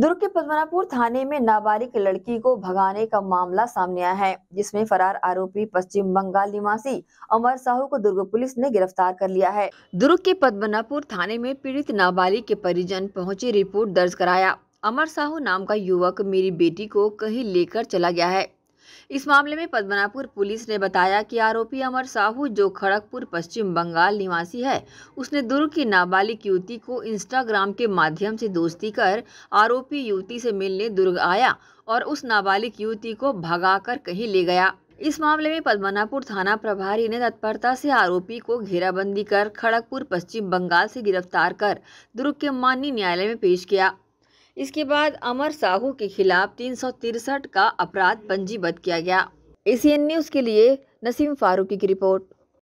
दुर्ग के पद्मनापुर थाने में नाबालिग लड़की को भगाने का मामला सामने आया है जिसमें फरार आरोपी पश्चिम बंगाल निवासी अमर साहू को दुर्ग पुलिस ने गिरफ्तार कर लिया है दुर्ग के पद्मनापुर थाने में पीड़ित नाबालिग के परिजन पहुंचे रिपोर्ट दर्ज कराया अमर साहू नाम का युवक मेरी बेटी को कहीं लेकर चला गया है इस मामले में पद्मनापुर पुलिस ने बताया कि आरोपी अमर साहू जो खड़गपुर पश्चिम बंगाल निवासी है उसने दुर्ग की नाबालिग युवती को इंस्टाग्राम के माध्यम से दोस्ती कर आरोपी युवती से मिलने दुर्ग आया और उस नाबालिग युवती को भगाकर कहीं ले गया इस मामले में पद्मनापुर थाना प्रभारी ने तत्परता से आरोपी को घेराबंदी कर खड़गपुर पश्चिम बंगाल से गिरफ्तार कर दुर्ग के माननीय न्यायालय में पेश किया इसके बाद अमर साहू के खिलाफ तीन का अपराध पंजीबद्ध किया गया एशियन न्यूज़ के लिए नसीम फारूकी की रिपोर्ट